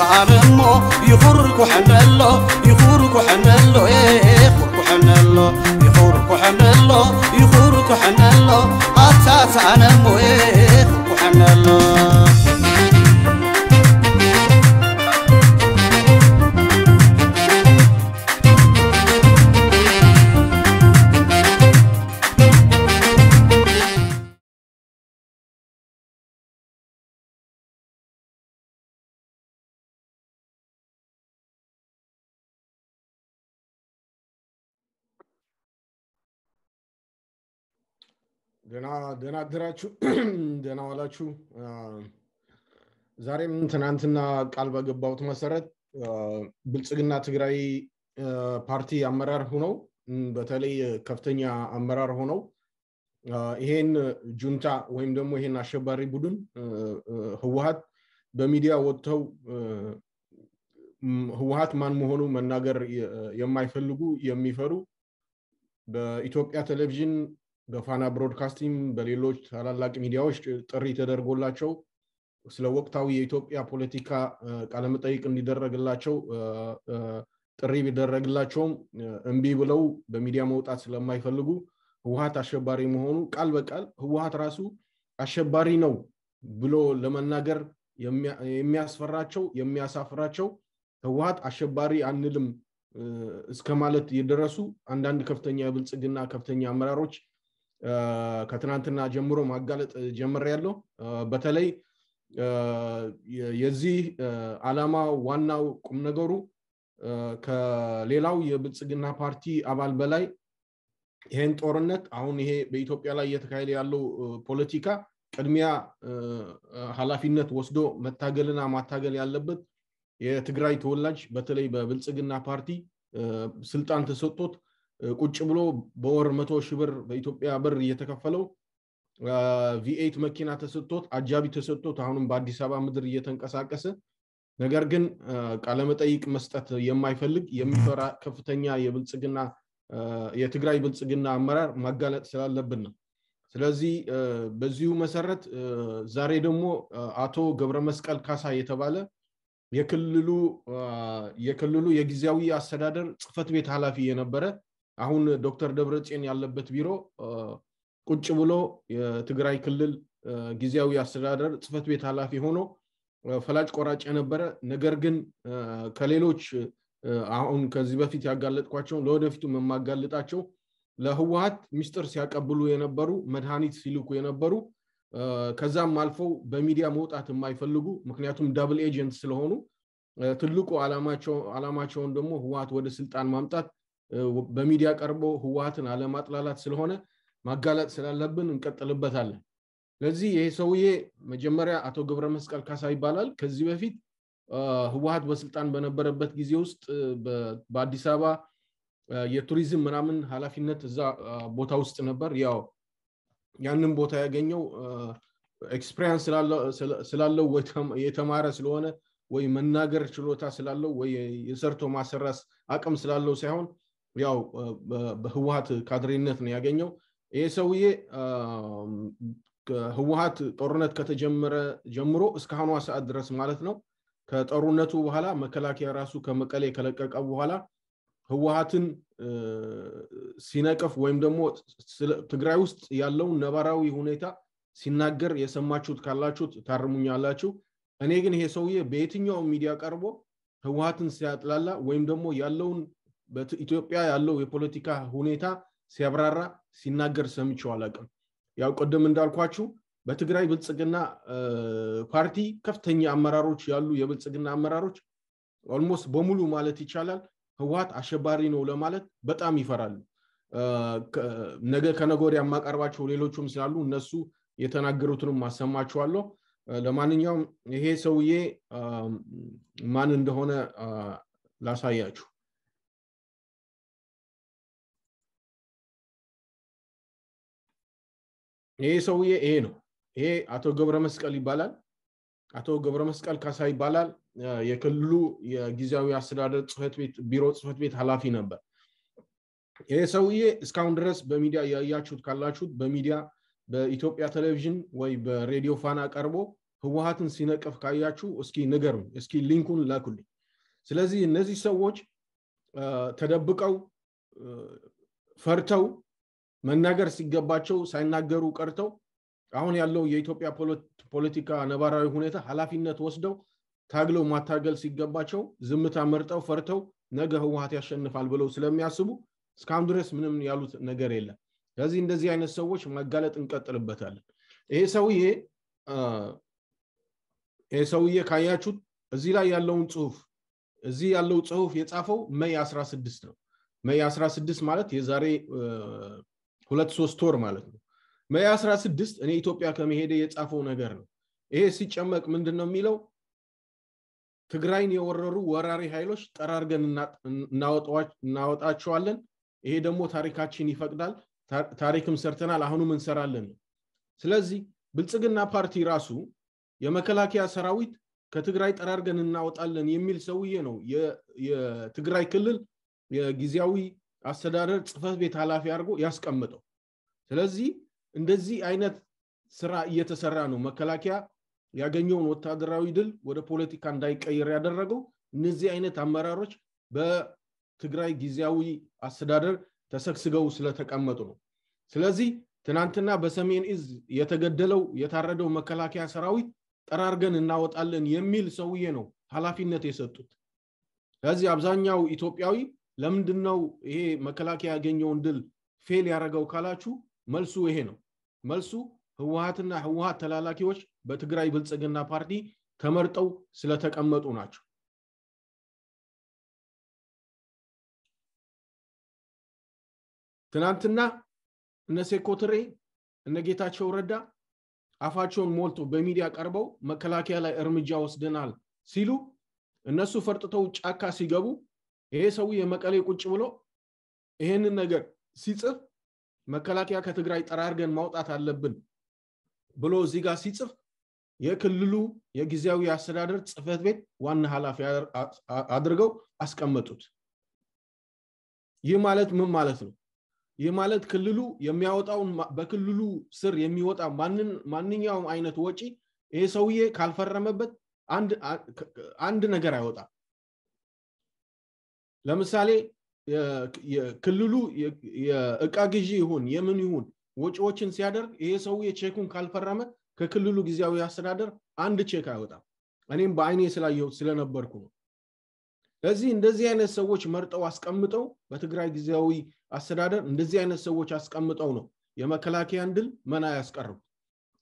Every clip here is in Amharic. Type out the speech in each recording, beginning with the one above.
تعالمو يخورك وحنلو يخورك وحنلو ايه يخورك وحنلو يخورك وحنلو يخورك وحنلو أتا آه، تعالمو ايه يخورك وحنلو ደና ደና አደራችሁ፣ ደና ዋላችሁ። ዛሬም ትናንትና ቃል በገባሁት መሰረት ብልጽግና ትግራይ ፓርቲ አመራር ሆነው በተለይ ከፍተኛ አመራር ሆነው ይሄን ጁንታ ወይም ደግሞ ይሄን አሸባሪ ቡድን ህወሀት በሚዲያ ወጥተው ህወሀት ማን መሆኑ መናገር የማይፈልጉ የሚፈሩ በኢትዮጵያ ቴሌቪዥን በፋና ብሮድካስቲንግ በሌሎች ታላላቅ ሚዲያዎች ጥሪ ተደርጎላቸው ስለ ወቅታዊ የኢትዮጵያ ፖለቲካ ቃለመጠይቅ እንዲደረግላቸው ጥሪ ቢደረግላቸውም እምቢ ብለው በሚዲያ መውጣት ስለማይፈልጉ ህወሀት አሸባሪ መሆኑ ቃል በቃል ህወሀት ራሱ አሸባሪ ነው ብሎ ለመናገር የሚያስፈራቸው የሚያሳፍራቸው ህወሀት አሸባሪ አንልም እስከ ማለት የደረሱ አንዳንድ ከፍተኛ የብልጽግና ከፍተኛ አመራሮች ከትናንትና ጀምሮ ማጋለጥ ጀምር ያለው በተለይ የዚህ ዓላማ ዋናው ቁም ነገሩ ከሌላው የብልጽግና ፓርቲ አባል በላይ ይሄን ጦርነት አሁን ይሄ በኢትዮጵያ ላይ እየተካሄደ ያለው ፖለቲካ ቅድሚያ ኃላፊነት ወስዶ መታገልና ማታገል ያለበት የትግራይ ተወላጅ በተለይ በብልጽግና ፓርቲ ስልጣን ተሰጥቶት ቁጭ ብሎ በወር መቶ ሺህ ብር በኢትዮጵያ ብር እየተከፈለው ቪኤት መኪና ተሰጥቶት አጃቢ ተሰጥቶት አሁንም በአዲስ አበባ ምድር እየተንቀሳቀሰ ነገር ግን ቃለመጠይቅ መስጠት የማይፈልግ የሚፈራ ከፍተኛ የብልጽግና የትግራይ ብልጽግና አመራር ማጋለጥ ስላለብን ነው። ስለዚህ በዚሁ መሰረት ዛሬ ደግሞ አቶ ገብረ መስቀል ካሳ የተባለ የክልሉ የጊዜያዊ አስተዳደር ጽህፈት ቤት ኃላፊ የነበረ አሁን ዶክተር ደብረጽዮን ያለበት ቢሮ ቁጭ ብሎ የትግራይ ክልል ጊዜያዊ አስተዳደር ጽፈት ቤት ኃላፊ ሆኖ ፈላጭ ቆራጭ የነበረ ነገር ግን ከሌሎች አሁን ከዚህ በፊት ያጋለጥኳቸው ለወደፊቱ የማጋልጣቸው ለህወሀት ሚስጥር ሲያቀብሉ የነበሩ መድኃኒት ሲልኩ የነበሩ ከዛም አልፈው በሚዲያ መውጣት የማይፈልጉ ምክንያቱም ዳብል ኤጀንት ስለሆኑ ትልቁ ዓላማቸውን ደግሞ ህወሀት ወደ ስልጣን ማምጣት በሚዲያ ቀርቦ ህወሀትን አለማጥላላት ስለሆነ ማጋለጥ ስላለብን እንቀጥልበታለን። ለዚህ ይሄ ሰውዬ መጀመሪያ አቶ ገብረ መስቀል ካሳ ይባላል። ከዚህ በፊት ህወሀት በስልጣን በነበረበት ጊዜ ውስጥ በአዲስ አበባ የቱሪዝም ምናምን ኃላፊነት እዛ ቦታ ውስጥ ነበር። ያው ያንን ቦታ ያገኘው ኤክስፕሪንስ ስላለው የተማረ ስለሆነ ወይ መናገር ችሎታ ስላለው ወይ የሰርቶ ማሰራስ አቅም ስላለው ሳይሆን ያው በህወሀት ካድሬነት ነው ያገኘው። ይህ ሰውዬ ህወሀት ጦርነት ከተጀመረ ጀምሮ እስካሁኗ ሰዓት ድረስ ማለት ነው ከጦርነቱ በኋላ መከላከያ ራሱ ከመቀሌ ከለቀቀ በኋላ ህወሀትን ሲነቅፍ ወይም ደግሞ ትግራይ ውስጥ ያለውን ነባራዊ ሁኔታ ሲናገር የሰማችሁት ካላችሁት ታርሙኛላችሁ። እኔ ግን ይሄ ሰውዬ በየትኛው ሚዲያ ቀርቦ ህወሀትን ሲያጥላላ ወይም ደግሞ ያለውን በኢትዮጵያ ያለው የፖለቲካ ሁኔታ ሲያብራራ ሲናገር ሰምቼው አላቅም ያው ቅድም እንዳልኳችሁ በትግራይ ብልጽግና ፓርቲ ከፍተኛ አመራሮች ያሉ የብልጽግና አመራሮች ኦልሞስት በሙሉ ማለት ይቻላል ህወሀት አሸባሪ ነው ለማለት በጣም ይፈራሉ። ነገ ከነጎር የማቀርባቸው ሌሎቹም ስላሉ እነሱ የተናገሩትንም ማሰማችኋለሁ። ለማንኛውም ይሄ ሰውዬ ማን እንደሆነ ላሳያችሁ። ይሄ ሰውዬ ይሄ ነው። ይሄ አቶ ገብረ መስቀል ይባላል። አቶ ገብረ መስቀል ካሳ ይባላል። የክልሉ የጊዜያዊ አስተዳደር ጽፈት ቤት ቢሮ ጽህፈት ቤት ሀላፊ ነበር። ይሄ ሰውዬ እስካሁን ድረስ በሚዲያ ያያችሁት ካላችሁት በሚዲያ በኢትዮጵያ ቴሌቪዥን ወይ በሬዲዮ ፋና ቀርቦ ህወሀትን ሲነቅፍ ካያችሁ እስኪ ንገሩኝ፣ እስኪ ሊንኩን ላኩልኝ። ስለዚህ እነዚህ ሰዎች ተደብቀው ፈርተው መናገር ሲገባቸው ሳይናገሩ ቀርተው አሁን ያለው የኢትዮጵያ ፖለቲካ ነባራዊ ሁኔታ ኃላፊነት ወስደው ታግለው ማታገል ሲገባቸው ዝምታ መርጠው ፈርተው ነገ ህወሀት ያሸንፋል ብለው ስለሚያስቡ እስካሁን ድረስ ምንም ያሉት ነገር የለም። ስለዚህ እንደዚህ አይነት ሰዎች መጋለጥ እንቀጥልበታለን። ይሄ ሰውዬ ይሄ ሰውዬ ካያችሁት እዚህ ላይ ያለውን ጽሁፍ እዚህ ያለው ጽሁፍ የጻፈው መይ 16 ነው። መይ 16 ማለት የዛሬ ሁለት ሶስት ወር ማለት ነው። መያ 16 እኔ ኢትዮጵያ ከመሄደ የጻፈው ነገር ነው። ይሄ ሲጨመቅ ምንድን ነው የሚለው? ትግራይን የወረሩ ወራሪ ኃይሎች ጠራርገን እናወጣቸዋለን። ይሄ ደግሞ ታሪካችን ይፈቅዳል። ታሪክም ሰርተናል፣ አሁንም እንሰራለን። ስለዚህ ብልጽግና ፓርቲ ራሱ የመከላከያ ሰራዊት ከትግራይ ጠራርገን እናወጣለን የሚል ሰውዬ ነው የትግራይ ክልል የጊዜያዊ አስተዳደር ጽህፈት ቤት ኃላፊ አድርጎ ያስቀምጠው። ስለዚህ እንደዚህ አይነት ስራ እየተሰራ ነው። መከላከያ ያገኘውን ወታደራዊ ድል ወደ ፖለቲካ እንዳይቀይር ያደረገው እነዚህ አይነት አመራሮች በትግራይ ጊዜያዊ አስተዳደር ተሰግስገው ስለተቀመጡ ነው። ስለዚህ ትናንትና በሰሜን እዝ የተገደለው የታረደው መከላከያ ሰራዊት ጠራርገን እናወጣለን የሚል ሰውዬ ነው ኃላፊነት የሰጡት። ስለዚህ አብዛኛው ኢትዮጵያዊ ለምንድን ነው ይሄ መከላከያ ያገኘውን ድል ፌል ያደረገው ካላችሁ መልሱ ይሄ ነው። መልሱ ህወሀትና ህወሀት ተላላኪዎች በትግራይ ብልጽግና ፓርቲ ተመርጠው ስለተቀመጡ ናቸው። ትናንትና እነ ሴኮትሬ እነ ጌታቸው ረዳ አፋቸውን ሞልቶ በሚዲያ ቀርበው መከላከያ ላይ እርምጃ ወስደናል ሲሉ እነሱ ፈርጥተው ጫካ ሲገቡ ይሄ ሰውዬ መቀሌ ቁጭ ብሎ ይሄንን ነገር ሲጽፍ መከላከያ ከትግራይ ጠራርገን ማውጣት አለብን ብሎ እዚህ ጋር ሲጽፍ የክልሉ የጊዜያዊ አስተዳደር ጽህፈት ቤት ዋና ኃላፊ አድርገው አስቀመጡት። ይህ ማለት ምን ማለት ነው? ይህ ማለት ክልሉ የሚያወጣውን በክልሉ ስር የሚወጣ ማንኛውም አይነት ወጪ ይሄ ሰውዬ ካልፈረመበት አንድ ነገር አይወጣም። ለምሳሌ ክልሉ የእቃ ግዢ ይሁን የምን ይሁን ወጪዎችን ሲያደርግ ይሄ ሰውዬ የቼኩን ካልፈረመ ከክልሉ ጊዜያዊ አስተዳደር አንድ ቼክ አይወጣም። እኔም በአይኔ ስላየው ስለነበርኩ ነው። ለዚህ እንደዚህ አይነት ሰዎች መርጠው አስቀምጠው በትግራይ ጊዜያዊ አስተዳደር እንደዚህ አይነት ሰዎች አስቀምጠው ነው የመከላከያን ድል መና ያስቀርቡ።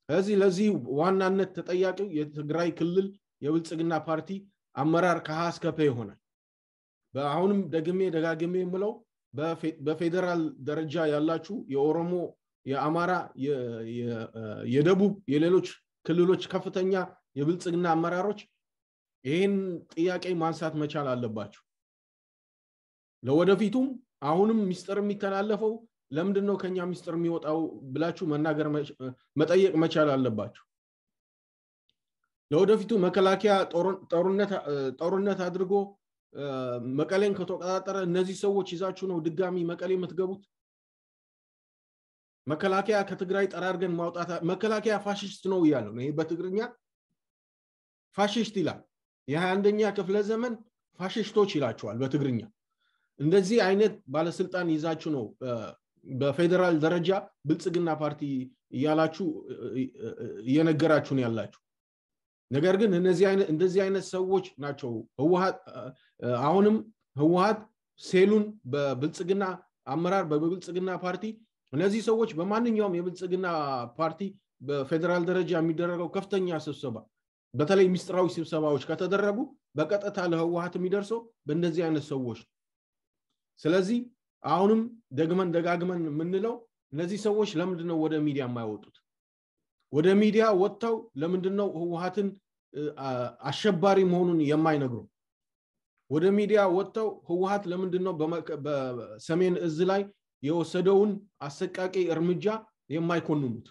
ስለዚህ ለዚህ ዋናነት ተጠያቂው የትግራይ ክልል የብልጽግና ፓርቲ አመራር ከሀ እስከ ይሆናል። አሁንም ደግሜ ደጋግሜ የምለው በፌዴራል ደረጃ ያላችሁ የኦሮሞ፣ የአማራ፣ የደቡብ፣ የሌሎች ክልሎች ከፍተኛ የብልጽግና አመራሮች ይህን ጥያቄ ማንሳት መቻል አለባችሁ። ለወደፊቱም አሁንም ሚስጥር የሚተላለፈው ለምንድን ነው ከኛ ሚስጥር የሚወጣው ብላችሁ መናገር መጠየቅ መቻል አለባችሁ። ለወደፊቱ መከላከያ ጦርነት አድርጎ መቀሌን ከተቆጣጠረ እነዚህ ሰዎች ይዛችሁ ነው ድጋሚ መቀሌ የምትገቡት? መከላከያ ከትግራይ ጠራርገን ማውጣት መከላከያ ፋሽስት ነው እያለ ነው። ይሄ በትግርኛ ፋሽስት ይላል። የሀያ አንደኛ ክፍለ ዘመን ፋሽስቶች ይላቸዋል በትግርኛ። እንደዚህ አይነት ባለስልጣን ይዛችሁ ነው በፌዴራል ደረጃ ብልጽግና ፓርቲ እያላችሁ እየነገራችሁ ነው ያላችሁ። ነገር ግን እንደዚህ አይነት ሰዎች ናቸው አሁንም ህወሀት ሴሉን በብልጽግና አመራር በብልጽግና ፓርቲ እነዚህ ሰዎች በማንኛውም የብልጽግና ፓርቲ በፌዴራል ደረጃ የሚደረገው ከፍተኛ ስብሰባ በተለይ ሚስጥራዊ ስብሰባዎች ከተደረጉ በቀጥታ ለህወሀት የሚደርሰው በእነዚህ አይነት ሰዎች ነው። ስለዚህ አሁንም ደግመን ደጋግመን የምንለው እነዚህ ሰዎች ለምንድነው ወደ ሚዲያ የማይወጡት? ወደ ሚዲያ ወጥተው ለምንድን ነው ህወሀትን አሸባሪ መሆኑን የማይነግሩ? ወደ ሚዲያ ወጥተው ህወሀት ለምንድን ነው በሰሜን እዝ ላይ የወሰደውን አሰቃቂ እርምጃ የማይኮንኑት?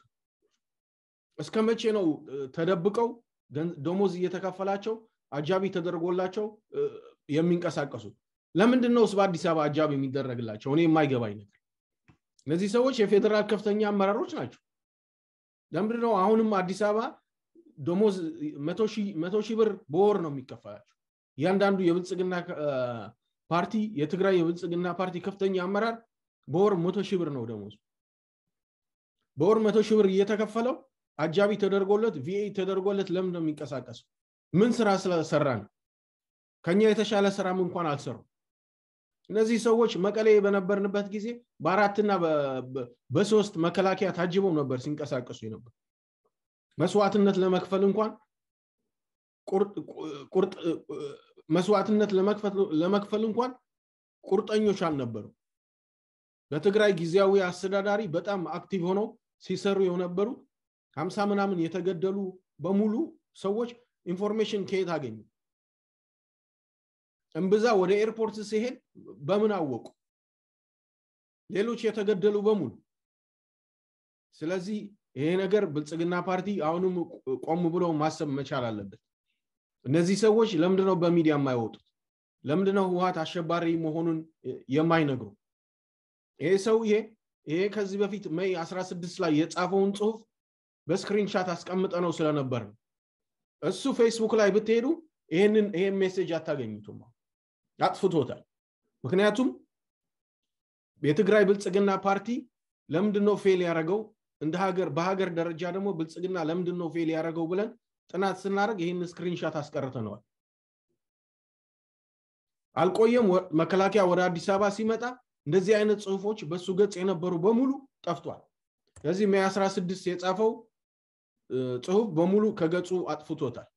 እስከ መቼ ነው ተደብቀው ደሞዝ እየተከፈላቸው አጃቢ ተደርጎላቸው የሚንቀሳቀሱት? ለምንድን ነውስ በአዲስ አበባ አጃቢ የሚደረግላቸው? እኔ የማይገባኝ ነገር። እነዚህ ሰዎች የፌዴራል ከፍተኛ አመራሮች ናቸው። ለምንድን ነው አሁንም አዲስ አበባ ደሞዝ መቶ ሺህ ብር በወር ነው የሚከፈላቸው እያንዳንዱ የብልጽግና ፓርቲ የትግራይ የብልጽግና ፓርቲ ከፍተኛ አመራር በወር መቶ ሺህ ብር ነው ደሞዝ በወር መቶ ሺህ ብር እየተከፈለው አጃቢ ተደርጎለት ቪኤ ተደርጎለት ለምን ነው የሚንቀሳቀሱ ምን ስራ ስለሰራ ነው ከኛ የተሻለ ስራም እንኳን አልሰሩም እነዚህ ሰዎች መቀሌ በነበርንበት ጊዜ በአራትና በሶስት መከላከያ ታጅበው ነበር ሲንቀሳቀሱ ነበር። መስዋዕትነት ለመክፈል እንኳን መስዋዕትነት ለመክፈል እንኳን ቁርጠኞች አልነበሩ። በትግራይ ጊዜያዊ አስተዳዳሪ በጣም አክቲቭ ሆነው ሲሰሩ የነበሩ ሀምሳ ምናምን የተገደሉ በሙሉ ሰዎች ኢንፎርሜሽን ከየት አገኙ? እንብዛ ወደ ኤርፖርት ሲሄድ በምን አወቁ? ሌሎች የተገደሉ በሙሉ። ስለዚህ ይሄ ነገር ብልጽግና ፓርቲ አሁንም ቆም ብሎ ማሰብ መቻል አለበት። እነዚህ ሰዎች ለምንድነው በሚዲያ የማይወጡት? ለምንድነው ህወሀት አሸባሪ መሆኑን የማይነግሩ? ይሄ ሰውዬ ይሄ ከዚህ በፊት መይ 16 ላይ የጻፈውን ጽሁፍ በስክሪንሻት አስቀምጠ ነው ስለነበር ነው። እሱ ፌስቡክ ላይ ብትሄዱ ይህንን ይሄን ሜሴጅ አታገኙትም። አጥፍቶታል። ምክንያቱም የትግራይ ብልጽግና ፓርቲ ለምንድን ፌል ያደረገው? እንደ ሀገር በሀገር ደረጃ ደግሞ ብልጽግና ለምንድን ፌል ያደረገው ብለን ጥናት ስናደርግ ይህን ስክሪንሻት አስቀርተነዋል። አልቆየም። መከላከያ ወደ አዲስ አበባ ሲመጣ እንደዚህ አይነት ጽሁፎች በሱ ገጽ የነበሩ በሙሉ ጠፍቷል። ስለዚህ ሜይ 16 የጻፈው ጽሁፍ በሙሉ ከገጹ አጥፍቶታል።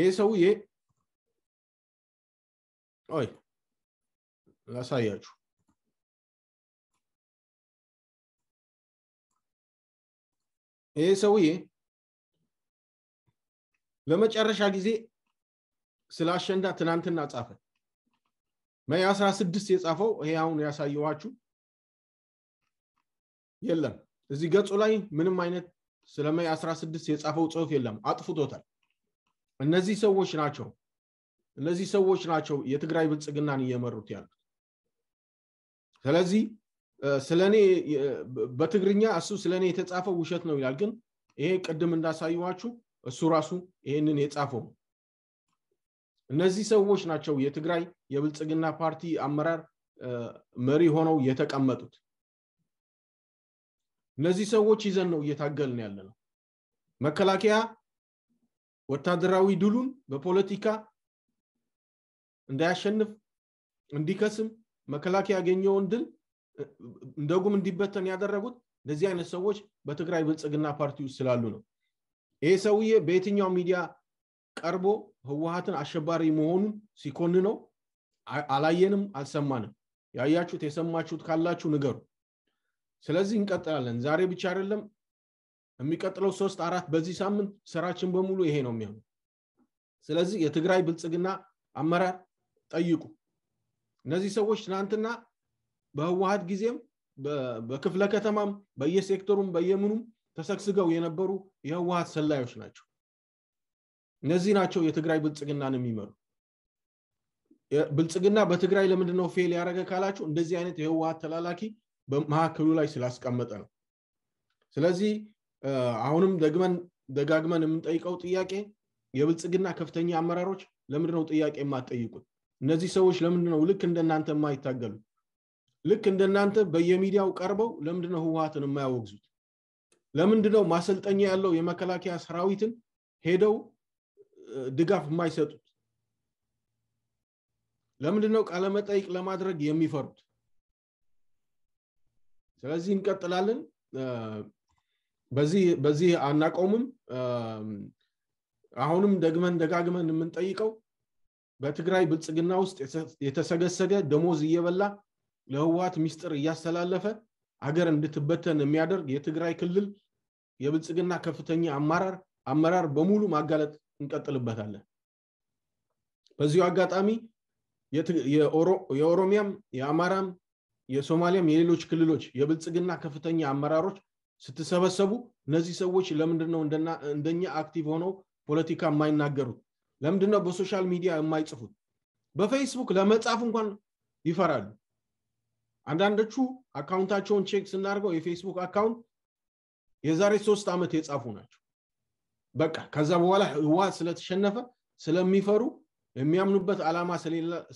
ሰው? ሰውዬ Hoy las ይሄ ሰውዬ ለመጨረሻ ጊዜ ስለ አሸንዳ ትናንትና ጻፈ። መይ 16 የጻፈው ይሄ አሁን ያሳየዋችሁ የለም። እዚህ ገጹ ላይ ምንም አይነት ስለ መይ 16 የጻፈው ጽሁፍ የለም፣ አጥፍቶታል። እነዚህ ሰዎች ናቸው እነዚህ ሰዎች ናቸው የትግራይ ብልጽግናን እየመሩት ያሉት። ስለዚህ ስለኔ በትግርኛ እሱ ስለኔ የተጻፈው ውሸት ነው ይላል። ግን ይሄ ቅድም እንዳሳየኋችሁ እሱ ራሱ ይሄንን የጻፈው እነዚህ ሰዎች ናቸው የትግራይ የብልጽግና ፓርቲ አመራር መሪ ሆነው የተቀመጡት። እነዚህ ሰዎች ይዘን ነው እየታገልን ያለ ነው። መከላከያ ወታደራዊ ድሉን በፖለቲካ እንዳያሸንፍ እንዲከስም መከላከያ ያገኘውን ድል እንደጉም እንዲበተን ያደረጉት እንደዚህ አይነት ሰዎች በትግራይ ብልጽግና ፓርቲ ውስጥ ስላሉ ነው። ይሄ ሰውዬ በየትኛው ሚዲያ ቀርቦ ህወሀትን አሸባሪ መሆኑን ሲኮን ነው አላየንም፣ አልሰማንም። ያያችሁት የሰማችሁት ካላችሁ ንገሩ። ስለዚህ እንቀጥላለን። ዛሬ ብቻ አይደለም፣ የሚቀጥለው ሶስት አራት በዚህ ሳምንት ስራችን በሙሉ ይሄ ነው የሚሆነው። ስለዚህ የትግራይ ብልጽግና አመራር ጠይቁ። እነዚህ ሰዎች ትናንትና በህወሀት ጊዜም በክፍለ ከተማም በየሴክተሩም በየምኑም ተሰግስገው የነበሩ የህወሀት ሰላዮች ናቸው። እነዚህ ናቸው የትግራይ ብልጽግናን የሚመሩ። ብልጽግና በትግራይ ለምንድነው ፌል ያደረገ ካላችሁ እንደዚህ አይነት የህወሀት ተላላኪ በመካከሉ ላይ ስላስቀመጠ ነው። ስለዚህ አሁንም ደግመን ደጋግመን የምንጠይቀው ጥያቄ የብልጽግና ከፍተኛ አመራሮች ለምንድነው ጥያቄ የማትጠይቁት? እነዚህ ሰዎች ለምንድነው ልክ እንደናንተ የማይታገሉ ልክ እንደናንተ በየሚዲያው ቀርበው ለምንድነው ህወሀትን የማያወግዙት? ለምንድነው ማሰልጠኛ ያለው የመከላከያ ሰራዊትን ሄደው ድጋፍ የማይሰጡት? ለምንድነው ቃለመጠይቅ ለማድረግ የሚፈሩት? ስለዚህ እንቀጥላለን። በዚህ በዚህ አናቆምም። አሁንም ደግመን ደጋግመን የምንጠይቀው በትግራይ ብልጽግና ውስጥ የተሰገሰገ ደሞዝ እየበላ ለህወሀት ሚስጥር እያስተላለፈ አገር እንድትበተን የሚያደርግ የትግራይ ክልል የብልጽግና ከፍተኛ አመራር አመራር በሙሉ ማጋለጥ እንቀጥልበታለን። በዚሁ አጋጣሚ የኦሮሚያም የአማራም የሶማሊያም የሌሎች ክልሎች የብልጽግና ከፍተኛ አመራሮች ስትሰበሰቡ እነዚህ ሰዎች ለምንድን ነው እንደኛ አክቲቭ ሆነው ፖለቲካ የማይናገሩት? ለምንድነው በሶሻል ሚዲያ የማይጽፉት? በፌስቡክ ለመጻፍ እንኳን ይፈራሉ። አንዳንዶቹ አካውንታቸውን ቼክ ስናደርገው የፌስቡክ አካውንት የዛሬ ሶስት ዓመት የጻፉ ናቸው። በቃ ከዛ በኋላ ህዋ ስለተሸነፈ ስለሚፈሩ የሚያምኑበት ዓላማ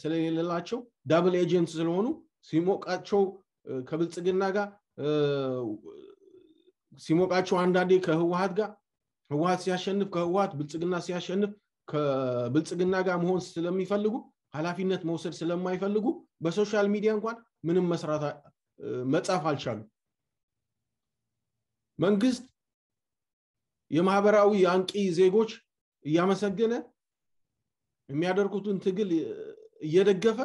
ስለሌላቸው ዳብል ኤጀንት ስለሆኑ ሲሞቃቸው ከብልጽግና ጋር ሲሞቃቸው አንዳንዴ ከህወሀት ጋር ህወሀት ሲያሸንፍ ከህወሀት ብልጽግና ሲያሸንፍ ከብልጽግና ጋር መሆን ስለሚፈልጉ ኃላፊነት መውሰድ ስለማይፈልጉ በሶሻል ሚዲያ እንኳን ምንም መስራት መጻፍ አልቻሉ መንግስት የማህበራዊ አንቂ ዜጎች እያመሰገነ የሚያደርጉትን ትግል እየደገፈ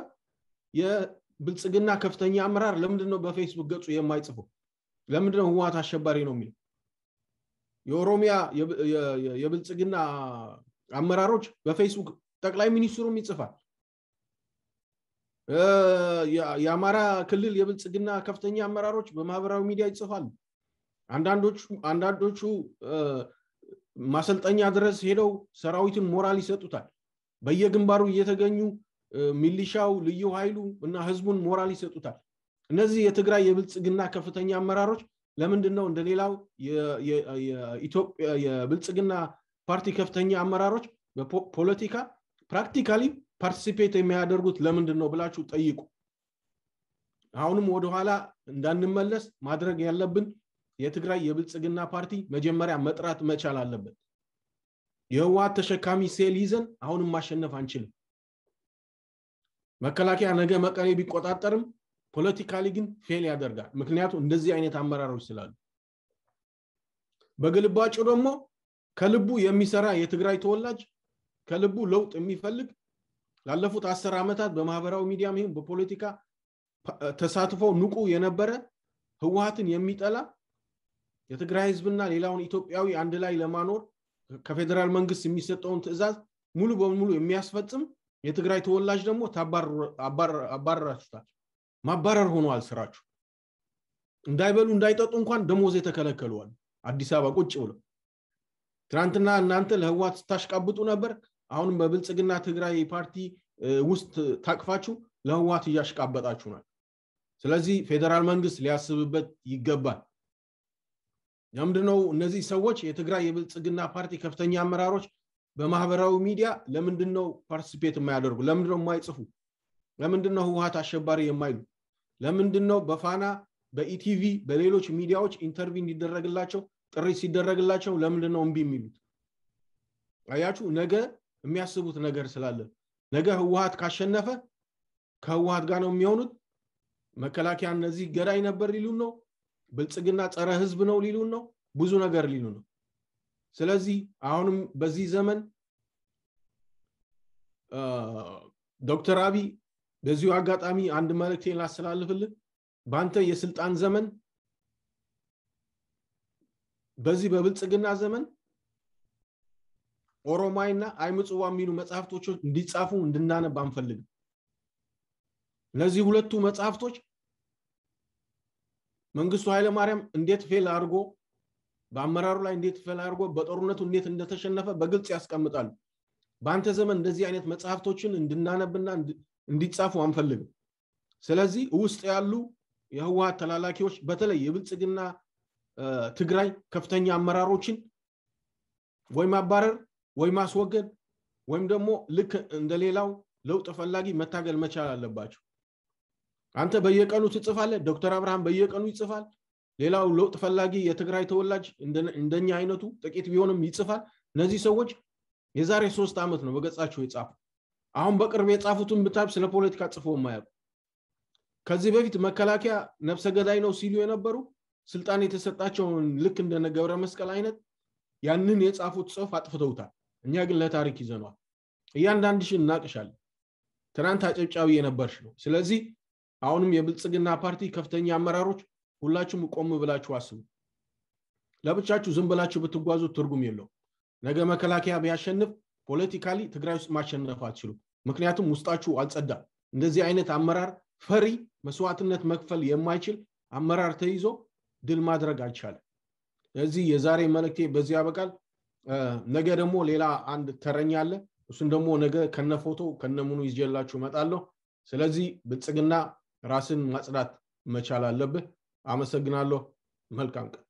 የብልጽግና ከፍተኛ አምራር ለምንድነው በፌስቡክ ገጹ የማይጽፈው ለምንድነው ነው ህወሀት አሸባሪ ነው የሚለው የኦሮሚያ የብልጽግና አመራሮች በፌስቡክ ጠቅላይ ሚኒስትሩም ይጽፋል። የአማራ ክልል የብልጽግና ከፍተኛ አመራሮች በማህበራዊ ሚዲያ ይጽፋሉ። አንዳንዶቹ ማሰልጠኛ ድረስ ሄደው ሰራዊትን ሞራል ይሰጡታል። በየግንባሩ እየተገኙ ሚሊሻው፣ ልዩ ኃይሉ እና ህዝቡን ሞራል ይሰጡታል። እነዚህ የትግራይ የብልጽግና ከፍተኛ አመራሮች ለምንድን ነው እንደሌላው የብልጽግና ፓርቲ ከፍተኛ አመራሮች በፖለቲካ ፕራክቲካሊ ፓርቲሲፔት የሚያደርጉት ለምንድን ነው ብላችሁ ጠይቁ። አሁንም ወደኋላ እንዳንመለስ ማድረግ ያለብን የትግራይ የብልጽግና ፓርቲ መጀመሪያ መጥራት መቻል አለበት። የህወሀት ተሸካሚ ሴል ይዘን አሁንም ማሸነፍ አንችልም። መከላከያ ነገ መቀሌ ቢቆጣጠርም ፖለቲካሊ ግን ፌል ያደርጋል። ምክንያቱም እንደዚህ አይነት አመራሮች ስላሉ። በግልባጩ ደግሞ ከልቡ የሚሰራ የትግራይ ተወላጅ ከልቡ ለውጥ የሚፈልግ ላለፉት አስር ዓመታት በማህበራዊ ሚዲያም ይሁን በፖለቲካ ተሳትፎ ንቁ የነበረ ህወሀትን የሚጠላ የትግራይ ህዝብና ሌላውን ኢትዮጵያዊ አንድ ላይ ለማኖር ከፌዴራል መንግስት የሚሰጠውን ትዕዛዝ ሙሉ በሙሉ የሚያስፈጽም የትግራይ ተወላጅ ደግሞ አባረራችሁታል። ማባረር ሆኗል ስራችሁ። እንዳይበሉ እንዳይጠጡ እንኳን ደሞዝ የተከለከሉዋል አዲስ አበባ ቁጭ ብለው ትናንትና እናንተ ለህዋት ስታሽቃብጡ ነበር። አሁንም በብልጽግና ትግራይ ፓርቲ ውስጥ ታቅፋችሁ ለህዋት እያሽቃበጣችሁ ናል። ስለዚህ ፌዴራል መንግስት ሊያስብበት ይገባል። ለምንድነው እነዚህ ሰዎች የትግራይ የብልጽግና ፓርቲ ከፍተኛ አመራሮች በማህበራዊ ሚዲያ ለምንድነው ፓርቲስፔት የማያደርጉ? ለምንድነው የማይጽፉ? ለምንድነው ህወሀት አሸባሪ የማይሉ? ለምንድነው በፋና በኢቲቪ በሌሎች ሚዲያዎች ኢንተርቪው እንዲደረግላቸው ጥሪ ሲደረግላቸው ለምንድን ነው እምቢ የሚሉት? አያችሁ፣ ነገ የሚያስቡት ነገር ስላለ ነገ ህወሀት ካሸነፈ ከህወሀት ጋር ነው የሚሆኑት። መከላከያ እነዚህ ገዳይ ነበር ሊሉን ነው። ብልጽግና ጸረ ህዝብ ነው ሊሉን ነው። ብዙ ነገር ሊሉ ነው። ስለዚህ አሁንም በዚህ ዘመን ዶክተር አቢ በዚሁ አጋጣሚ አንድ መልእክቴን ላስተላልፍልን። በአንተ የስልጣን ዘመን በዚህ በብልጽግና ዘመን ኦሮማይና አይምጽዋ የሚሉ መጽሐፍቶች እንዲጻፉ እንድናነብ አንፈልግም። እነዚህ ሁለቱ መጽሐፍቶች መንግስቱ ኃይለማርያም እንዴት ፌል አድርጎ በአመራሩ ላይ እንዴት ፌል አድርጎ በጦርነቱ እንዴት እንደተሸነፈ በግልጽ ያስቀምጣሉ። በአንተ ዘመን እንደዚህ አይነት መጽሐፍቶችን እንድናነብና እንዲጻፉ አንፈልግም። ስለዚህ ውስጥ ያሉ የህወሀት ተላላኪዎች በተለይ የብልጽግና ትግራይ ከፍተኛ አመራሮችን ወይ ማባረር ወይ ማስወገድ ወይም ደግሞ ልክ እንደሌላው ለውጥ ፈላጊ መታገል መቻል አለባቸው። አንተ በየቀኑ ትጽፋለ ዶክተር አብርሃም በየቀኑ ይጽፋል። ሌላው ለውጥ ፈላጊ የትግራይ ተወላጅ እንደኛ አይነቱ ጥቂት ቢሆንም ይጽፋል። እነዚህ ሰዎች የዛሬ ሶስት ዓመት ነው በገጻቸው የጻፉ። አሁን በቅርብ የጻፉትን ብታብ ስለ ፖለቲካ ጽፎ የማያውቁ ከዚህ በፊት መከላከያ ነፍሰ ገዳይ ነው ሲሉ የነበሩ ስልጣን የተሰጣቸውን ልክ እንደነ ገብረ መስቀል አይነት ያንን የጻፉት ጽሁፍ አጥፍተውታል። እኛ ግን ለታሪክ ይዘነዋል። እያንዳንድሽን እናቅሻለን። ትናንት አጨብጫቢ የነበርሽ ነው። ስለዚህ አሁንም የብልጽግና ፓርቲ ከፍተኛ አመራሮች ሁላችሁም ቆም ብላችሁ አስቡ። ለብቻችሁ ዝም ብላችሁ ብትጓዙ ትርጉም የለው ነገ መከላከያ ቢያሸንፍ ፖለቲካሊ ትግራይ ውስጥ ማሸነፍ አትችሉም። ምክንያቱም ውስጣችሁ አልጸዳም። እንደዚህ አይነት አመራር ፈሪ፣ መስዋዕትነት መክፈል የማይችል አመራር ተይዞ ድል ማድረግ አይቻልም። ስለዚህ የዛሬ መልእክቴ በዚህ ያበቃል። ነገ ደግሞ ሌላ አንድ ተረኛ አለ። እሱን ደግሞ ነገ ከነ ከነምኑ ይዤላችሁ እመጣለሁ። ስለዚህ ብልጽግና ራስን ማጽዳት መቻል አለብህ። አመሰግናለሁ። መልካም ቀን።